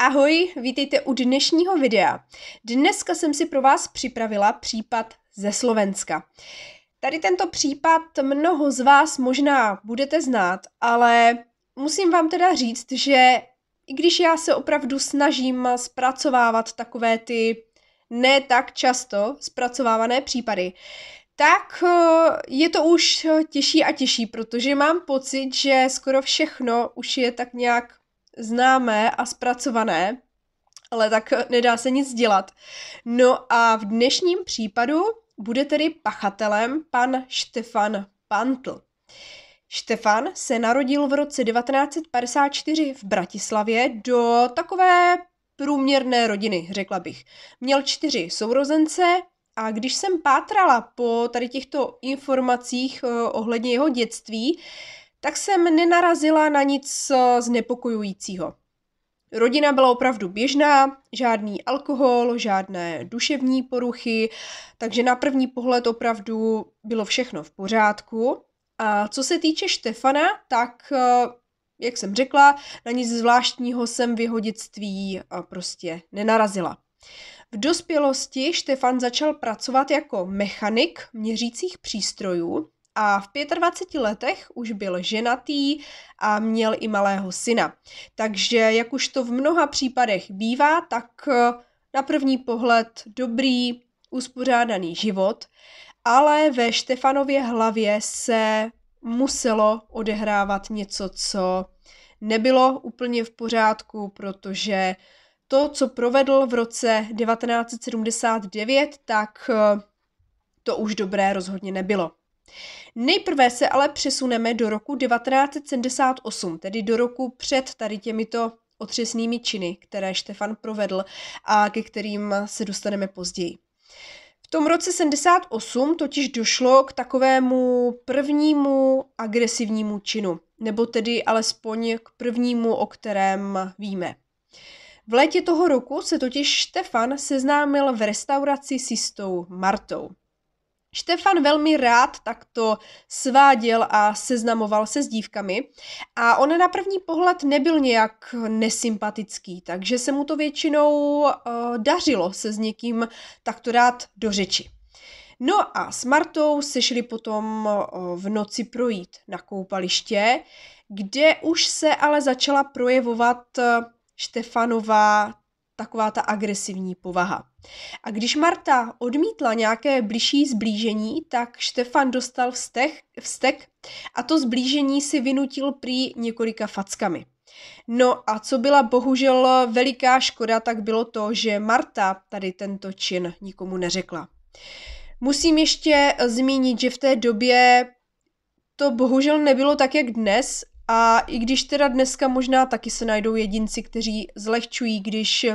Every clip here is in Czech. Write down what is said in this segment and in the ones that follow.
Ahoj, vítejte u dnešního videa. Dneska jsem si pro vás připravila případ ze Slovenska. Tady tento případ mnoho z vás možná budete znát, ale musím vám teda říct, že i když já se opravdu snažím zpracovávat takové ty ne tak často zpracovávané případy, tak eh, je to už těžší a těžší, protože mám pocit, že skoro všechno už je tak nějak známé a zpracované, ale tak nedá se nic dělat. No a v dnešním případu bude tedy pachatelem pan Štefan Pantl. Štefan se narodil v roce 1954 v Bratislavě do takové průměrné rodiny, řekla bych. Měl čtyři sourozence a když jsem pátrala po tady těchto informacích eh, ohledně jeho dětství, tak jsem nenarazila na nic znepokojujícího. Rodina byla opravdu běžná, žádný alkohol, žádné duševní poruchy, takže na první pohled opravdu bylo všechno v pořádku. A co se týče Štefana, tak eh, jak jsem řekla, na nic zvláštního jsem v jeho dětství eh, prostě nenarazila. V dospělosti Štefan začal pracovat jako mechanik měřících přístrojů a v 25 letech už byl ženatý a měl i malého syna. Takže jak už to v mnoha případech bývá, tak eh, na první pohled dobrý, uspořádaný život, ale ve Štefanově hlavě se muselo odehrávat něco, co nebylo úplně v pořádku, protože to, co provedl v roce 1979, tak eh, to už dobré rozhodně nebylo. Nejprve se ale přesuneme do roku 1978, tedy do roku před tady těmito otřesnými činy, které Štefan provedl a ke kterým se dostaneme později. V tom roce 78 totiž došlo k takovému prvnímu agresivnímu činu, nebo tedy alespoň k prvnímu, o kterém víme. V létě toho roku se totiž Štefan seznámil v restauraci s jistou Martou. Štefan velmi rád takto sváděl a seznamoval se s dívkami a on na první pohled nebyl nějak nesympatický, takže se mu to většinou uh, dařilo se s někým takto dát do řeči. No a s Martou se šli potom eh, v noci projít na koupaliště, kde už se ale začala projevovat eh, Štefanová taková ta agresivní povaha. A když Marta odmítla nějaké blížší zblížení, tak Štefan dostal vztek, vztek a to zblížení si vynutil prý několika fackami. No a co byla bohužel veliká škoda, tak bylo to, že Marta tady tento čin nikomu neřekla. Musím ještě zmínit, že v té době to bohužel nebylo tak, jak dnes a i když teda dneska možná taky se najdou jedinci, kteří zlehčují, když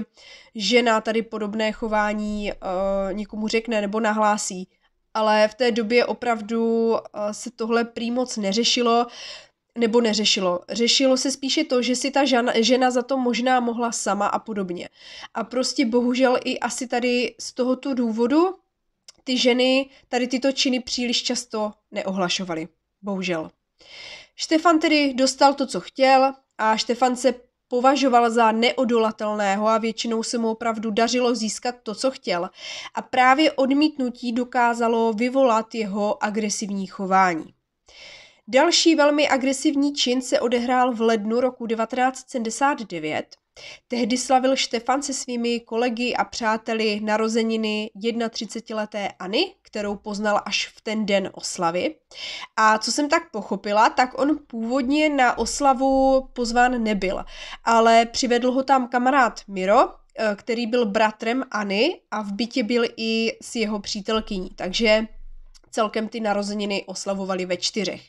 žena tady podobné chování uh, někomu řekne nebo nahlásí. Ale v té době opravdu uh, se tohle prý moc neřešilo, nebo neřešilo. Řešilo se spíše to, že si ta žena, žena za to možná mohla sama a podobně. A prostě bohužel i asi tady z tohoto důvodu ty ženy tady tyto činy příliš často neohlašovaly. Bohužel. Uh, Štefan tedy dostal to, co chtěl a Štefan se považoval za neodolatelného a většinou se mu opravdu dařilo získat to, co chtěl. A právě odmítnutí dokázalo vyvolat jeho agresivní chování. Další velmi agresivní čin se odehrál v lednu roku 1979, Tehdy slavil Štefan se svými kolegy a přáteli narozeniny 31-leté Anny, kterou poznal až v ten den oslavy. A co jsem tak pochopila, tak on původně na oslavu pozván nebyl, ale přivedl ho tam kamarád Miro, eh, který byl bratrem Anny a v bytě byl i s jeho přítelkyní. Takže Celkem ty narozeniny oslavovali ve čtyřech.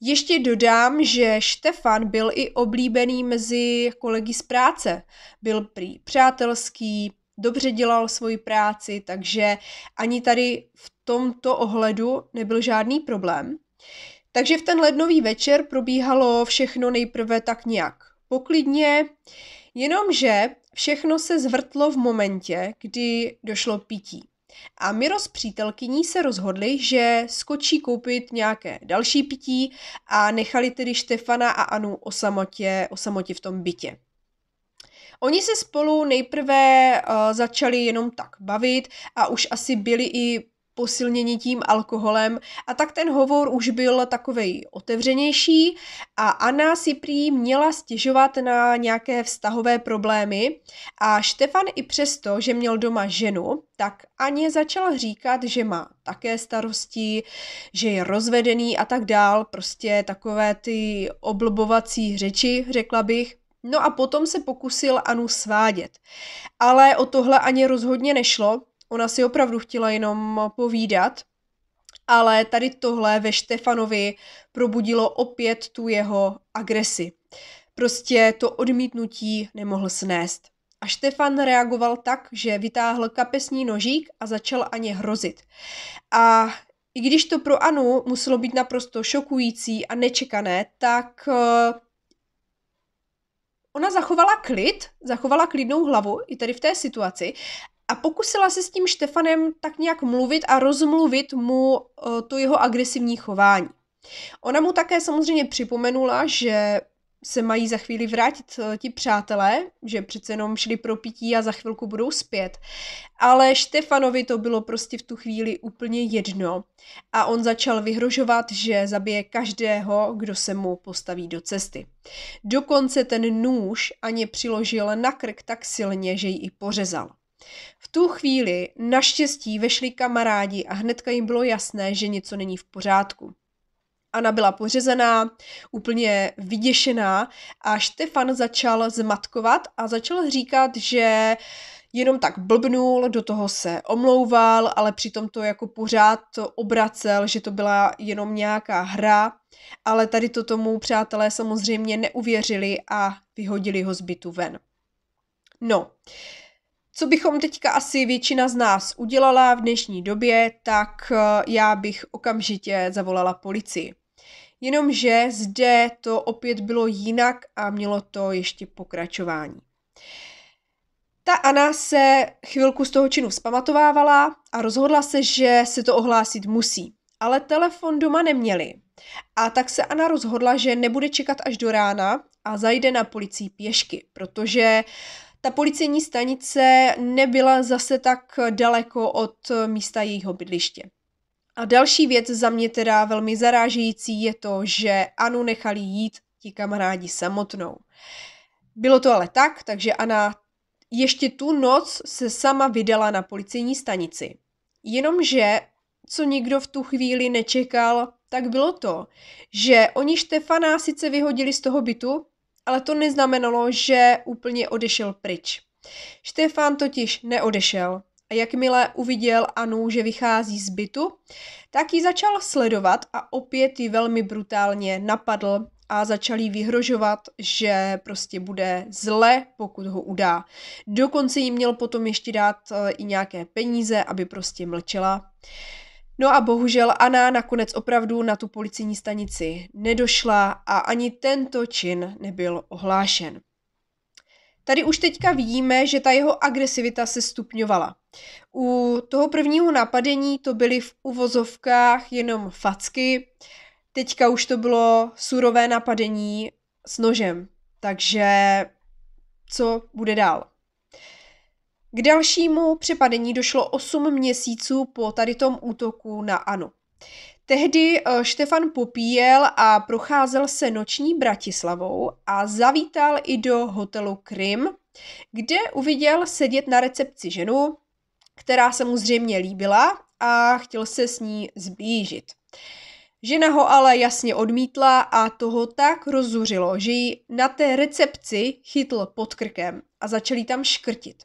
Ještě dodám, že Štefan byl i oblíbený mezi kolegy z práce. Byl prý přátelský, dobře dělal svoji práci, takže ani tady v tomto ohledu nebyl žádný problém. Takže v ten lednový večer probíhalo všechno nejprve tak nějak poklidně, jenomže všechno se zvrtlo v momentě, kdy došlo pití a Miro s přítelkyní se rozhodli, že skočí koupit nějaké další pití a nechali tedy Štefana a Anu o samotě, o samotě v tom bytě. Oni se spolu nejprve uh, začali jenom tak bavit a už asi byli i posilnění tím alkoholem a tak ten hovor už byl takovej otevřenější a Anna si prý měla stěžovat na nějaké vztahové problémy a Štefan i přesto, že měl doma ženu, tak Aně začal říkat, že má také starosti, že je rozvedený a tak dál, prostě takové ty oblbovací řeči, řekla bych, No a potom se pokusil Anu svádět. Ale o tohle ani rozhodně nešlo, Ona si opravdu chtěla jenom povídat, ale tady tohle ve Štefanovi probudilo opět tu jeho agresi. Prostě to odmítnutí nemohl snést. A Štefan reagoval tak, že vytáhl kapesní nožík a začal Aně hrozit. A i když to pro Anu muselo být naprosto šokující a nečekané, tak eh, ona zachovala klid, zachovala klidnou hlavu i tady v té situaci a pokusila se s tím Štefanem tak nějak mluvit a rozmluvit mu eh, to jeho agresivní chování. Ona mu také samozřejmě připomenula, že se mají za chvíli vrátit eh, ti přátelé, že přece jenom šli pro pití a za chvilku budou zpět. Ale Štefanovi to bylo prostě v tu chvíli úplně jedno a on začal vyhrožovat, že zabije každého, kdo se mu postaví do cesty. Dokonce ten nůž Aně přiložil na krk tak silně, že ji i pořezal. V tu chvíli naštěstí vešli kamarádi a hnedka jim bylo jasné, že něco není v pořádku. Anna byla pořezaná, úplně vyděšená a Štefan začal zmatkovat a začal říkat, že jenom tak blbnul, do toho se omlouval, ale přitom to jako pořád obracel, že to byla jenom nějaká hra, ale tady to tomu přátelé samozřejmě neuvěřili a vyhodili ho z bytu ven. No, uh, co bychom teďka asi většina z nás udělala v dnešní době, tak eh, já bych okamžitě zavolala policii. Jenomže zde to opět bylo jinak a mělo to ještě pokračování. Ta Anna se chvilku z toho činu vzpamatovávala a rozhodla se, že se to ohlásit musí. Ale telefon doma neměli. A tak se Anna rozhodla, že nebude čekat až do rána a zajde na policii pěšky, protože uh, ta policejní stanice nebyla zase tak daleko od místa jejího bydliště. A další věc za mě teda velmi zarážející je to, že Anu nechali jít ti kamarádi samotnou. Bylo to ale tak, takže Anna ještě tu noc se sama vydala na policejní stanici. Jenomže, co nikdo v tu chvíli nečekal, tak bylo to, že oni Štefana sice vyhodili z toho bytu, ale to neznamenalo, že úplně odešel pryč. Štefán totiž neodešel a jakmile uviděl Anu, že vychází z bytu, tak ji začal sledovat a opět ji velmi brutálně napadl a začal jí vyhrožovat, že prostě bude zle, pokud ho udá. Dokonce jí měl potom ještě dát eh, i nějaké peníze, aby prostě mlčela. No a bohužel Anna nakonec opravdu na tu policijní stanici nedošla a ani tento čin nebyl ohlášen. Tady už teďka vidíme, že ta jeho agresivita se stupňovala. U toho prvního napadení to byly v uvozovkách jenom facky, teďka už to bylo surové napadení s nožem. Takže co bude dál? K dalšímu přepadení došlo 8 měsíců po tady tom útoku na Anu. Tehdy eh, Štefan popíjel a procházel se noční Bratislavou a zavítal i do hotelu Krim, kde uviděl sedět na recepci ženu, která se mu zřejmě líbila a chtěl se s ní zblížit. Žena ho ale jasně odmítla a toho tak rozuřilo, že ji na té recepci chytl pod krkem a začali tam škrtit.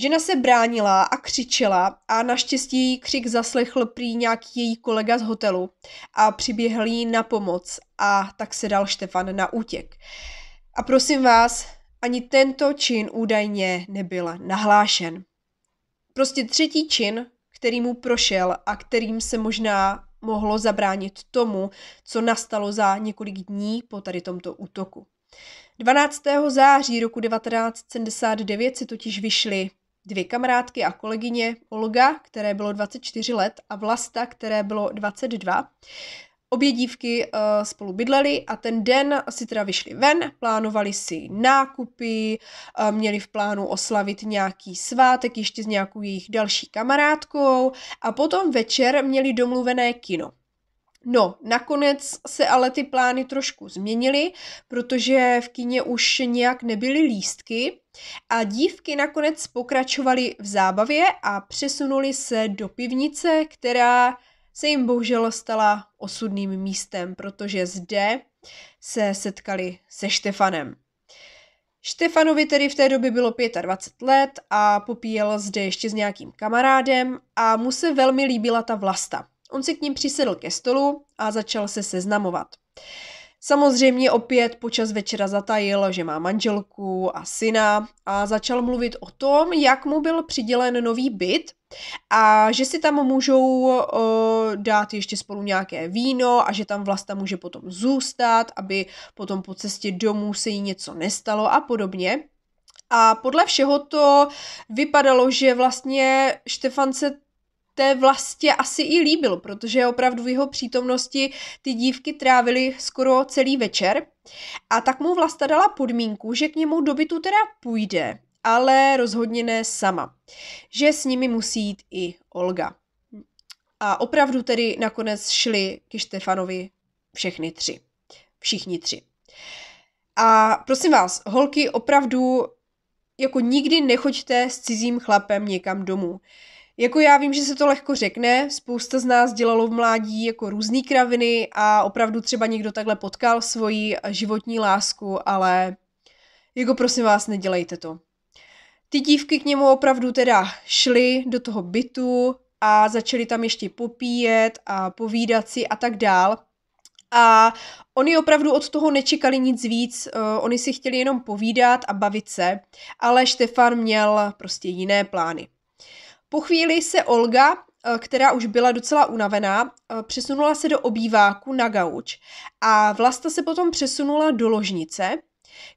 Žena se bránila a křičela a naštěstí její křik zaslechl prý nějaký její kolega z hotelu a přiběhl jí na pomoc a tak se dal Štefan na útěk. A prosím vás, ani tento čin údajně nebyl nahlášen. Prostě třetí čin, který mu prošel a kterým se možná mohlo zabránit tomu, co nastalo za několik dní po tady tomto útoku. 12. září roku 1979 si totiž vyšly dvě kamarádky a kolegyně, Olga, které bylo 24 let, a Vlasta, které bylo 22. Obě dívky uh, spolu bydlely a ten den si teda vyšli ven, plánovali si nákupy, uh, měli v plánu oslavit nějaký svátek ještě s nějakou jejich další kamarádkou a potom večer měli domluvené kino. No, nakonec se ale ty plány trošku změnily, protože v kině už nějak nebyly lístky a dívky nakonec pokračovaly v zábavě a přesunuli se do pivnice, která se jim bohužel stala osudným místem, protože zde se setkali se Štefanem. Štefanovi tedy v té době bylo 25 let a popíjel zde ještě s nějakým kamarádem a mu se velmi líbila ta vlasta. On si k ním přisedl ke stolu a začal se seznamovat. Samozřejmě opět počas večera zatajil, že má manželku a syna a začal mluvit o tom, jak mu byl přidělen nový byt a že si tam můžou o, eh, dát ještě spolu nějaké víno a že tam vlasta může potom zůstat, aby potom po cestě domů se jí něco nestalo a podobně. A podle všeho to vypadalo, že vlastně Štefan se té vlastně asi i líbil, protože opravdu v jeho přítomnosti ty dívky trávily skoro celý večer. A tak mu Vlasta dala podmínku, že k němu do bytu teda půjde, ale rozhodně ne sama. Že s nimi musí jít i Olga. A opravdu tedy nakonec šli ke Štefanovi všechny tři. Všichni tři. A prosím vás, holky, opravdu jako nikdy nechoďte s cizím chlapem někam domů. Jako já vím, že se to lehko řekne, spousta z nás dělalo v mládí jako různé kraviny a opravdu třeba někdo takhle potkal svoji životní lásku, ale jako prosím vás, nedělejte to. Ty dívky k němu opravdu teda šly do toho bytu a začaly tam ještě popíjet a povídat si a tak dál. A oni opravdu od toho nečekali nic víc, uh, oni si chtěli jenom povídat a bavit se, ale Štefan měl prostě jiné plány. Po chvíli se Olga, eh, která už byla docela unavená, eh, přesunula se do obýváku na gauč a Vlasta se potom přesunula do ložnice,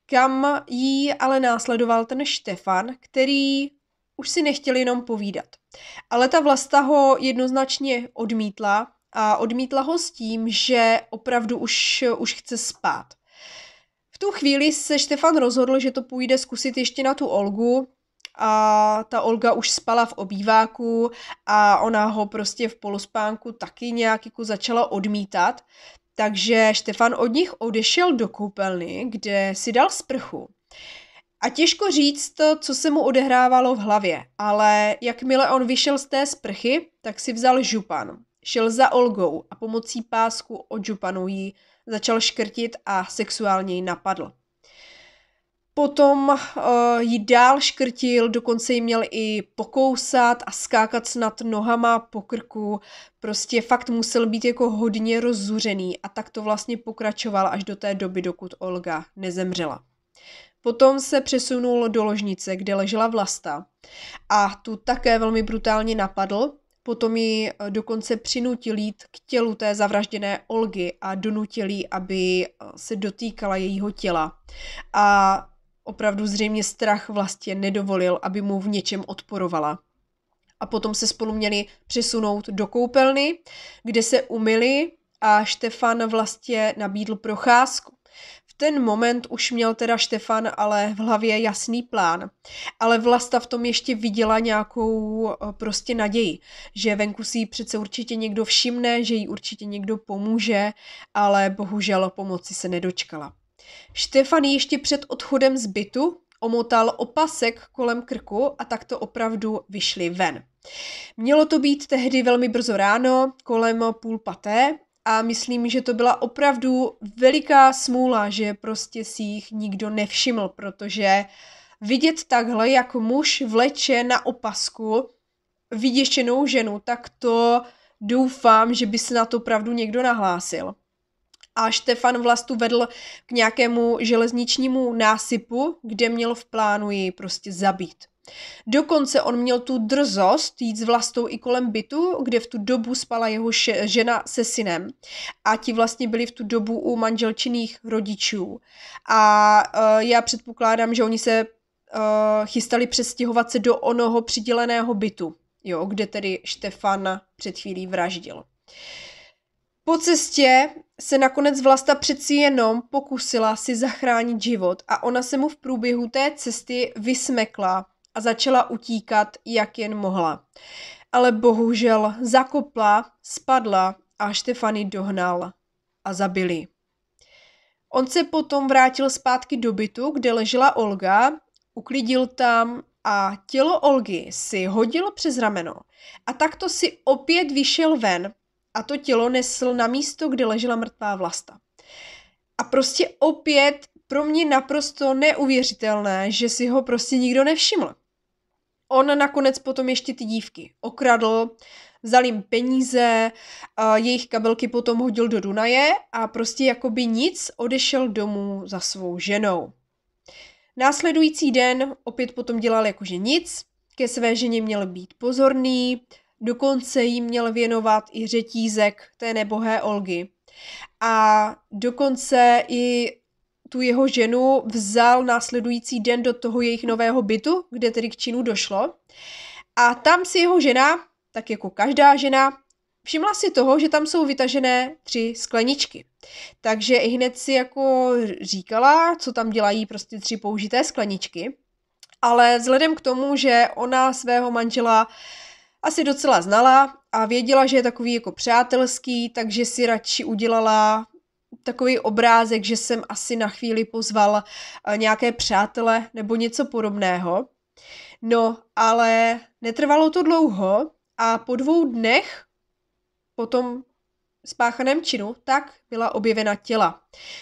kam jí ale následoval ten Štefan, který už si nechtěl jenom povídat. Ale ta Vlasta ho jednoznačně odmítla a odmítla ho s tím, že opravdu už, už chce spát. V tu chvíli se Štefan rozhodl, že to půjde zkusit ještě na tu Olgu, a ta Olga už spala v obýváku a ona ho prostě v polospánku taky nějak jako začala odmítat, takže Štefan od nich odešel do koupelny, kde si dal sprchu. A těžko říct, to, co se mu odehrávalo v hlavě, ale jakmile on vyšel z té sprchy, tak si vzal župan. Šel za Olgou a pomocí pásku od županu jí začal škrtit a sexuálně ji napadl. Potom uh, ji dál škrtil, dokonce ji měl i pokousat a skákat snad nohama po krku. Prostě fakt musel být jako hodně rozzuřený a tak to vlastně pokračoval až do té doby, dokud Olga nezemřela. Potom se přesunul do ložnice, kde ležela Vlasta a tu také velmi brutálně napadl. Potom ji eh, dokonce přinutil jít k tělu té zavražděné Olgy a donutil jí, aby eh, se dotýkala jejího těla. A Opravdu zřejmě strach vlastně nedovolil, aby mu v něčem odporovala. A potom se spolu měli přesunout do koupelny, kde se umyli a Štefan vlastně nabídl procházku. V ten moment už měl teda Štefan ale v hlavě jasný plán, ale Vlasta v tom ještě viděla nějakou eh, prostě naději, že venku si ji přece určitě někdo všimne, že jí určitě někdo pomůže, ale bohužel pomoci se nedočkala. Štefan ještě před odchodem z bytu omotal opasek kolem krku a tak to opravdu vyšli ven. Mělo to být tehdy velmi brzo ráno, kolem půl paté, a myslím, že to byla opravdu veliká smůla, že prostě si jich nikdo nevšiml, protože vidět takhle, jak muž vleče na opasku vyděšenou ženu, tak to doufám, že by se na to opravdu někdo nahlásil a Štefan Vlastu vedl k nějakému železničnímu násypu, kde měl v plánu ji prostě zabít. Dokonce on měl tu drzost jít s Vlastou i kolem bytu, kde v tu dobu spala jeho še- žena se synem. A ti vlastně byli v tu dobu u manželčiných rodičů. A uh, já předpokládám, že oni se uh, chystali přestěhovat se do onoho přiděleného bytu, jo, kde tedy Štefan před chvílí vraždil. Uh, po cestě se nakonec Vlasta přeci jenom pokusila si zachránit život a ona se mu v průběhu té cesty vysmekla a začala utíkat, jak jen mohla. Ale bohužel zakopla, spadla a Štefany dohnal a zabili. On se potom vrátil zpátky do bytu, kde ležela Olga, uklidil tam a tělo Olgy si hodil přes rameno. A takto si opět vyšel ven a to tělo nesl na místo, kde ležela mrtvá vlasta. A prostě opět pro mě naprosto neuvěřitelné, že si ho prostě nikdo nevšiml. On nakonec potom ještě ty dívky okradl, vzal jim peníze, jejich kabelky potom hodil do Dunaje a prostě jako by nic odešel domů za svou ženou. Následující den opět potom dělal jakože nic, ke své ženě měl být pozorný, Dokonce jí měl věnovat i řetízek té nebohé Olgy. A dokonce i tu jeho ženu vzal následující den do toho jejich nového bytu, kde tedy k činu došlo. A tam si jeho žena, tak jako každá žena, všimla si toho, že tam jsou vytažené tři skleničky. Takže i hned si jako říkala, co tam dělají prostě tři použité skleničky. Ale vzhledem k tomu, že ona svého manžela uh, asi docela znala a věděla, že je takový jako přátelský, takže si radši udělala takový obrázek, že jsem asi na chvíli pozval eh, nějaké přátele nebo něco podobného. No, ale netrvalo to dlouho a po dvou dnech, po tom spáchaném činu, tak byla objevena těla.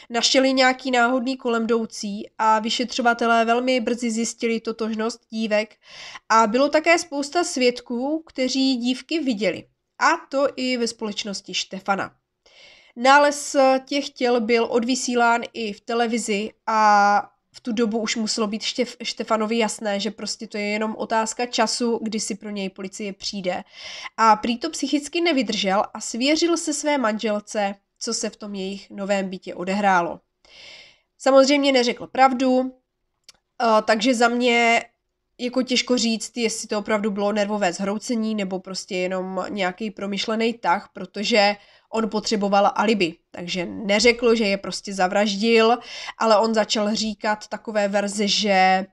Našli nějaký náhodný kolem jdoucí a vyšetřovatelé velmi brzy zjistili totožnost dívek a bylo také spousta svědků, kteří dívky viděli. A to i ve společnosti Štefana. Nález těch těl byl odvysílán i v televizi a v tu dobu už muselo být Štef, Štefanovi jasné, že prostě to je jenom otázka času, kdy si pro něj policie přijde. A prý to psychicky nevydržel a svěřil se své manželce, co se v tom jejich novém bytě odehrálo. Samozřejmě neřekl pravdu, eh, takže za mě jako těžko říct, jestli to opravdu bylo nervové zhroucení nebo prostě jenom nějaký promyšlený tah, protože on potřeboval alibi, takže neřekl, že je prostě zavraždil, ale on začal říkat takové verze, že eh,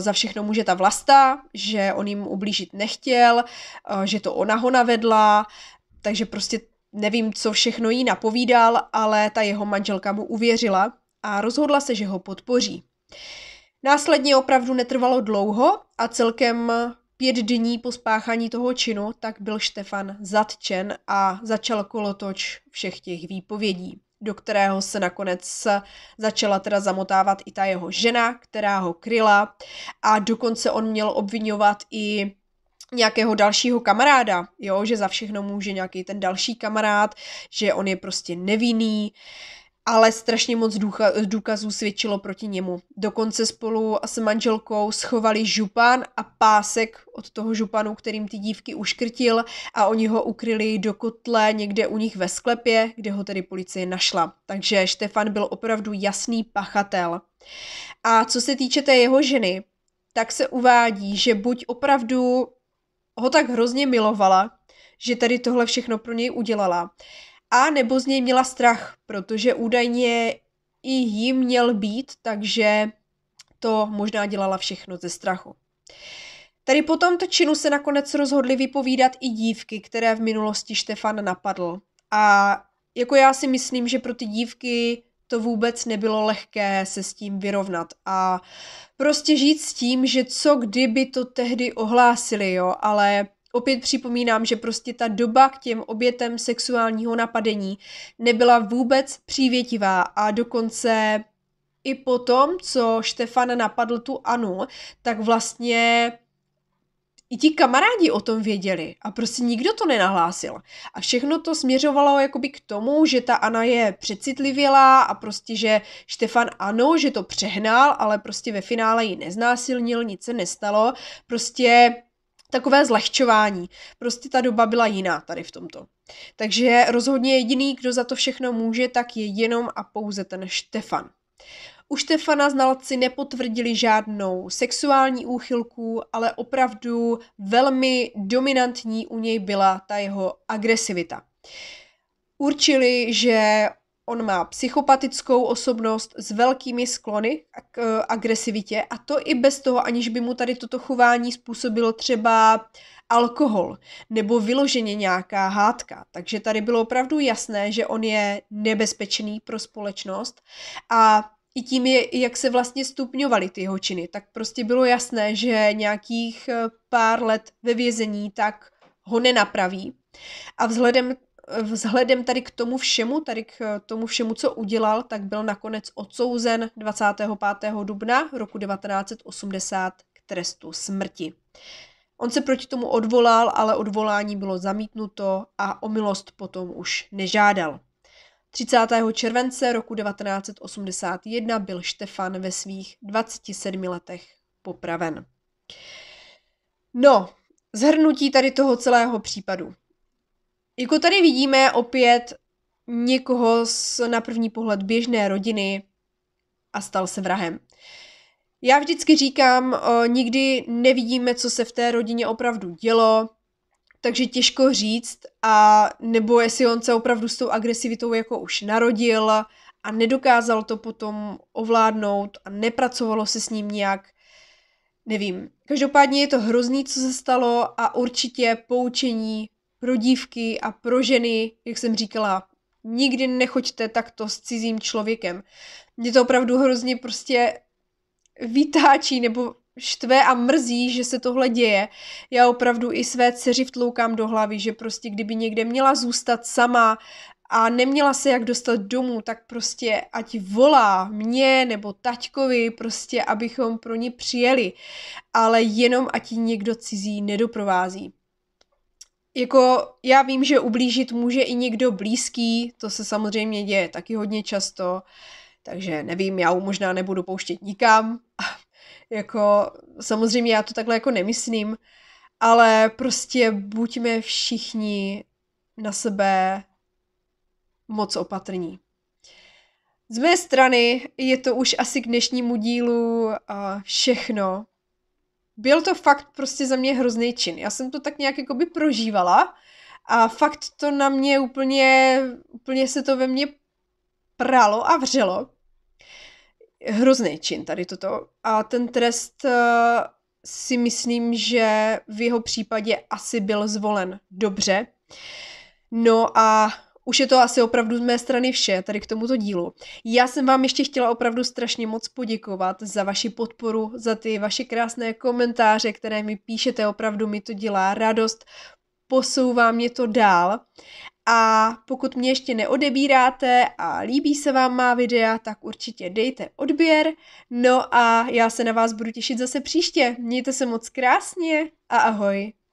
za všechno může ta vlasta, že on jim ublížit nechtěl, eh, že to ona ho navedla, takže prostě nevím, co všechno jí napovídal, ale ta jeho manželka mu uvěřila a rozhodla se, že ho podpoří. Následně opravdu netrvalo dlouho a celkem Pět dní po spáchání toho činu tak byl Štefan zatčen a začal kolotoč všech těch výpovědí, do kterého se nakonec začala teda zamotávat i ta jeho žena, která ho kryla a dokonce on měl obvinovat i nějakého dalšího kamaráda, jo, že za všechno může nějaký ten další kamarád, že on je prostě nevinný. Uh, ale strašně moc důka, důkazů svědčilo proti němu. Dokonce spolu s manželkou schovali župan a pásek od toho županu, kterým ty dívky uškrtil a oni ho ukryli do kotle někde u nich ve sklepě, kde ho tedy policie našla. Takže Štefan byl opravdu jasný pachatel. A co se týče té jeho ženy, tak se uvádí, že buď opravdu ho tak hrozně milovala, že tady tohle všechno pro něj udělala, a nebo z něj měla strach, protože údajně i jim měl být, takže to možná dělala všechno ze strachu. Tady po tomto činu se nakonec rozhodli vypovídat i dívky, které v minulosti Štefan napadl. A jako já si myslím, že pro ty dívky to vůbec nebylo lehké se s tím vyrovnat a prostě žít s tím, že co kdyby to tehdy ohlásili, jo, ale Opět připomínám, že prostě ta doba k těm obětem sexuálního napadení nebyla vůbec přívětivá a dokonce i po tom, co Štefan napadl tu Anu, tak vlastně i ti kamarádi o tom věděli a prostě nikdo to nenahlásil. A všechno to směřovalo jakoby k tomu, že ta Ana je přecitlivělá a prostě, že Štefan ano, že to přehnal, ale prostě ve finále ji neznásilnil, nic se nestalo. Prostě takové zlehčování. Prostě ta doba byla jiná tady v tomto. Takže rozhodně jediný, kdo za to všechno může, tak je jenom a pouze ten Štefan. U Štefana znalci nepotvrdili žádnou sexuální úchylku, ale opravdu velmi dominantní u něj byla ta jeho agresivita. Určili, že On má psychopatickou osobnost s velkými sklony k eh, agresivitě a to i bez toho, aniž by mu tady toto chování způsobilo třeba alkohol nebo vyloženě nějaká hádka. Takže tady bylo opravdu jasné, že on je nebezpečný pro společnost a i tím, je, jak se vlastně stupňovaly ty jeho činy, tak prostě bylo jasné, že nějakých eh, pár let ve vězení tak ho nenapraví. A vzhledem Vzhledem tady k tomu všemu, tady k eh, tomu všemu, co udělal, tak byl nakonec odsouzen 25. dubna roku 1980 k trestu smrti. On se proti tomu odvolal, ale odvolání bylo zamítnuto a o milost potom už nežádal. 30. července roku 1981 byl Štefan ve svých 27 letech popraven. No, zhrnutí tady toho celého případu. Jako tady vidíme opět někoho z na první pohled běžné rodiny a stal se vrahem. Já vždycky říkám, nikdy nevidíme, co se v té rodině opravdu dělo, takže těžko říct, a nebo jestli on se opravdu s tou agresivitou jako už narodil a nedokázal to potom ovládnout a nepracovalo se s ním nějak, nevím. Každopádně je to hrozný, co se stalo a určitě poučení pro dívky a pro ženy, jak jsem říkala, nikdy nechoďte takto s cizím člověkem. Mě to opravdu hrozně prostě vytáčí nebo štve a mrzí, že se tohle děje. Já opravdu i své dceři vtloukám do hlavy, že prostě kdyby někde měla zůstat sama a neměla se jak dostat domů, tak prostě ať volá mě nebo taťkovi, prostě abychom pro ní přijeli, ale jenom ať ji někdo cizí nedoprovází jako já vím, že ublížit může i někdo blízký, to se samozřejmě děje taky hodně často, takže nevím, já ho možná nebudu pouštět nikam. jako samozřejmě já to takhle jako nemyslím, ale prostě buďme všichni na sebe moc opatrní. Z mé strany je to už asi k dnešnímu dílu eh, všechno byl to fakt prostě za mě hrozný čin. Já jsem to tak nějak jako by prožívala a fakt to na mě úplně, úplně se to ve mně pralo a vřelo. Hrozný čin tady toto. A ten trest eh, si myslím, že v jeho případě asi byl zvolen dobře. No a už je to asi opravdu z mé strany vše tady k tomuto dílu. Já jsem vám ještě chtěla opravdu strašně moc poděkovat za vaši podporu, za ty vaše krásné komentáře, které mi píšete, opravdu mi to dělá radost, posouvá mě to dál. A pokud mě ještě neodebíráte a líbí se vám má videa, tak určitě dejte odběr. No a já se na vás budu těšit zase příště. Mějte se moc krásně a ahoj.